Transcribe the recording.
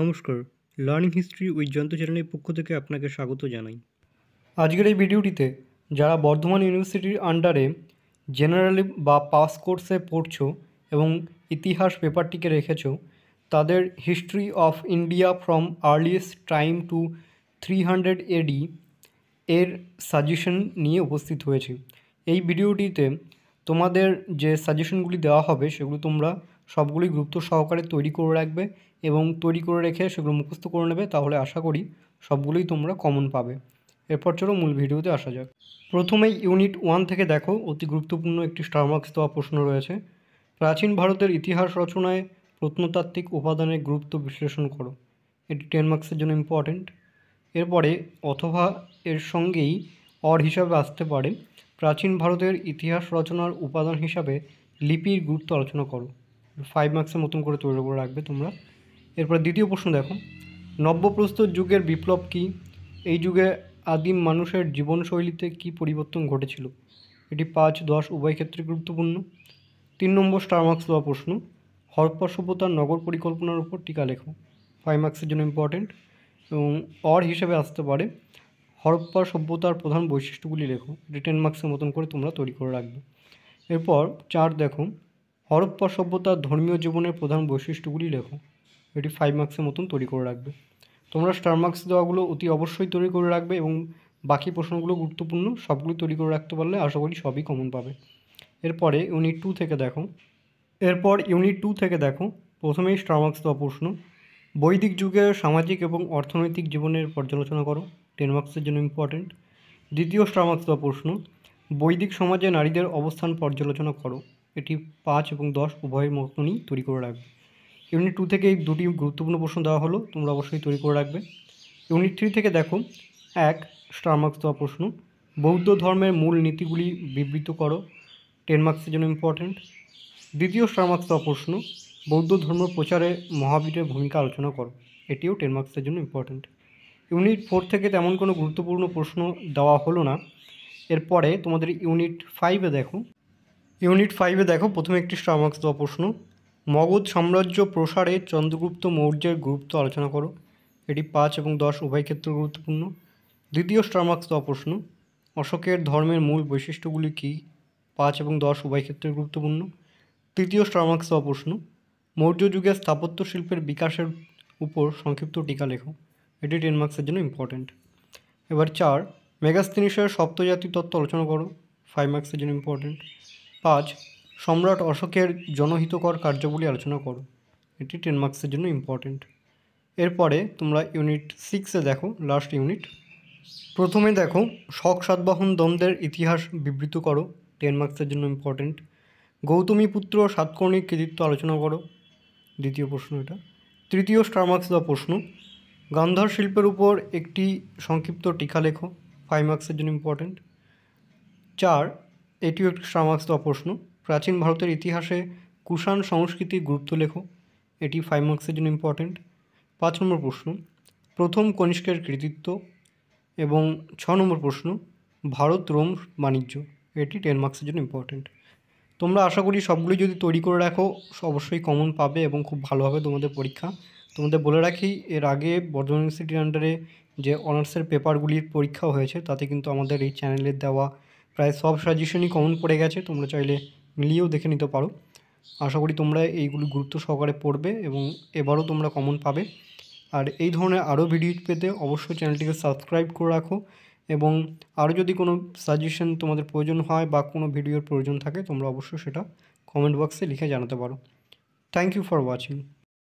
নমস্কার learning history with জন্ত চ্যানেলের পক্ষ থেকে আপনাকে স্বাগত জানাই আজকের এই ভিডিওটিতে যারা বর্ধমান ইউনিভার্সিটির আন্ডারে জেনারেল বা পাস কোর্সে পড়ছ এবং ইতিহাস পেপারটিকে রেখেছ তাদের history of India from earliest time to three hundred AD এর সাজেশন নিয়ে উপস্থিত হয়েছি এই ভিডিওটিতে তোমাদের যে সাজেশনগুলি দেওয়া হবে সেগুলো তোমরা সবগুলি গুরুত্ব সহকারে তৈরি করে রাখবে এবং তৈরি করে রেখে সেগুলো মুখস্থ করে নেবে তাহলে আশা করি সবগুলোই তোমরা কমন পাবে এরপর চলো মূল ভিডিওতে আসা যাক প্রথমেই ইউনিট ওয়ান থেকে দেখো অতি গুরুত্বপূর্ণ একটি স্টারমার্কস দেওয়া প্রশ্ন রয়েছে প্রাচীন ভারতের ইতিহাস রচনায় প্রত্নতাত্ত্বিক উপাদানের গুরুত্ব বিশ্লেষণ করো এটি টেন মার্ক্সের জন্য ইম্পর্টেন্ট এরপরে অথবা এর সঙ্গেই অর হিসাবে আসতে পারে প্রাচীন ভারতের ইতিহাস রচনার উপাদান হিসাবে লিপির গুরুত্ব আলোচনা করো ফাইভ মার্ক্সের মতন করে তৈরি করে রাখবে তোমরা এরপর দ্বিতীয় প্রশ্ন দেখো নব্যপ্রস্তর যুগের বিপ্লব কি এই যুগে আদিম মানুষের জীবনশৈলীতে কি পরিবর্তন ঘটেছিল এটি পাঁচ দশ উভয় ক্ষেত্রে গুরুত্বপূর্ণ তিন নম্বর স্টার মার্কস দেওয়া প্রশ্ন হরপ্পা সভ্যতার নগর পরিকল্পনার উপর টিকা লেখো ফাইভ মার্কসের জন্য ইম্পর্টেন্ট এবং অর হিসেবে আসতে পারে হরপ্পা সভ্যতার প্রধান বৈশিষ্ট্যগুলি লেখো এটি টেন মার্কসের মতন করে তোমরা তৈরি করে রাখবে এরপর চার দেখো হরপ্পা সভ্যতার ধর্মীয় জীবনের প্রধান বৈশিষ্ট্যগুলি লেখো এটি ফাইভ মার্কসের মতন তৈরি করে রাখবে তোমরা স্টার মার্কস দেওয়াগুলো অতি অবশ্যই তৈরি করে রাখবে এবং বাকি প্রশ্নগুলো গুরুত্বপূর্ণ সবগুলো তৈরি করে রাখতে পারলে আশা করি সবই কমন পাবে এরপরে ইউনিট টু থেকে দেখো এরপর ইউনিট টু থেকে দেখো প্রথমেই স্টার মার্কস দেওয়া প্রশ্ন বৈদিক যুগে সামাজিক এবং অর্থনৈতিক জীবনের পর্যালোচনা করো টেন মার্কসের জন্য ইম্পর্টেন্ট দ্বিতীয় স্টার মার্কস দেওয়া প্রশ্ন বৈদিক সমাজে নারীদের অবস্থান পর্যালোচনা করো এটি পাঁচ এবং দশ উভয়ের মতনই তৈরি করে রাখবে ইউনিট টু থেকে এই দুটি গুরুত্বপূর্ণ প্রশ্ন দেওয়া হলো তোমরা অবশ্যই তৈরি করে রাখবে ইউনিট থ্রি থেকে দেখো এক স্টার মার্কস দেওয়া প্রশ্ন বৌদ্ধ ধর্মের মূল নীতিগুলি বিবৃত করো টেন মার্কসের জন্য ইম্পর্ট্যান্ট দ্বিতীয় স্টার মার্কস দেওয়া প্রশ্ন বৌদ্ধ ধর্ম প্রচারে মহাবীরের ভূমিকা আলোচনা করো এটিও টেন মার্কসের জন্য ইম্পর্ট্যান্ট ইউনিট ফোর থেকে তেমন কোনো গুরুত্বপূর্ণ প্রশ্ন দেওয়া হলো না এরপরে তোমাদের ইউনিট ফাইভে দেখো ইউনিট ফাইভে দেখো প্রথমে একটি স্টার মার্কস দেওয়া প্রশ্ন মগধ সাম্রাজ্য প্রসারে চন্দ্রগুপ্ত মৌর্যের গুরুত্ব আলোচনা করো এটি পাঁচ এবং দশ উভয় ক্ষেত্র গুরুত্বপূর্ণ দ্বিতীয় স্টারমার্ক্স অপ্রশ্ন প্রশ্ন অশোকের ধর্মের মূল বৈশিষ্ট্যগুলি কী পাঁচ এবং দশ উভয় ক্ষেত্রে গুরুত্বপূর্ণ তৃতীয় স্টারমার্কস অপ্রশ্ন প্রশ্ন মৌর্য যুগে স্থাপত্য শিল্পের বিকাশের উপর সংক্ষিপ্ত টিকা লেখো এটি টেন মার্কসের জন্য ইম্পর্ট্যান্ট এবার চার মেগাস্তিনিসের সপ্তজাতি তত্ত্ব আলোচনা করো ফাইভ মার্কসের জন্য ইম্পর্ট্যান্ট পাঁচ সম্রাট অশোকের জনহিতকর কার্যগুলি আলোচনা করো এটি টেন মার্কসের জন্য ইম্পর্টেন্ট এরপরে তোমরা ইউনিট সিক্সে দেখো লাস্ট ইউনিট প্রথমে দেখো শক সাতবাহন দ্বন্দ্বের ইতিহাস বিবৃত করো টেন মার্কসের জন্য ইম্পর্টেন্ট গৌতমী পুত্র সাতকর্ণীর কৃতিত্ব আলোচনা করো দ্বিতীয় প্রশ্ন এটা তৃতীয় স্টার মার্কস দেওয়া প্রশ্ন গান্ধার শিল্পের উপর একটি সংক্ষিপ্ত টিকা লেখো ফাইভ মার্কসের জন্য ইম্পর্টেন্ট চার এটিও একটি স্টার মার্কস দেওয়া প্রশ্ন প্রাচীন ভারতের ইতিহাসে কুষাণ সংস্কৃতির গুরুত্ব লেখো এটি ফাইভ মার্কসের জন্য ইম্পর্টেন্ট পাঁচ নম্বর প্রশ্ন প্রথম কনিষ্কের কৃতিত্ব এবং ছ নম্বর প্রশ্ন ভারত রোম বাণিজ্য এটি টেন মার্কসের জন্য ইম্পর্টেন্ট তোমরা আশা করি সবগুলি যদি তৈরি করে রাখো অবশ্যই কমন পাবে এবং খুব ভালোভাবে তোমাদের পরীক্ষা তোমাদের বলে রাখি এর আগে বর্ধমান ইউনিভার্সিটির আন্ডারে যে অনার্সের পেপারগুলির পরীক্ষা হয়েছে তাতে কিন্তু আমাদের এই চ্যানেলের দেওয়া প্রায় সব সাজেশনই কমন পড়ে গেছে তোমরা চাইলে মিলিয়েও দেখে নিতে পারো আশা করি তোমরা এইগুলি গুরুত্ব সহকারে পড়বে এবং এবারও তোমরা কমন পাবে আর এই ধরনের আরও ভিডিও পেতে অবশ্যই চ্যানেলটিকে সাবস্ক্রাইব করে রাখো এবং আরও যদি কোনো সাজেশন তোমাদের প্রয়োজন হয় বা কোনো ভিডিওর প্রয়োজন থাকে তোমরা অবশ্যই সেটা কমেন্ট বক্সে লিখে জানাতে পারো থ্যাংক ইউ ফর ওয়াচিং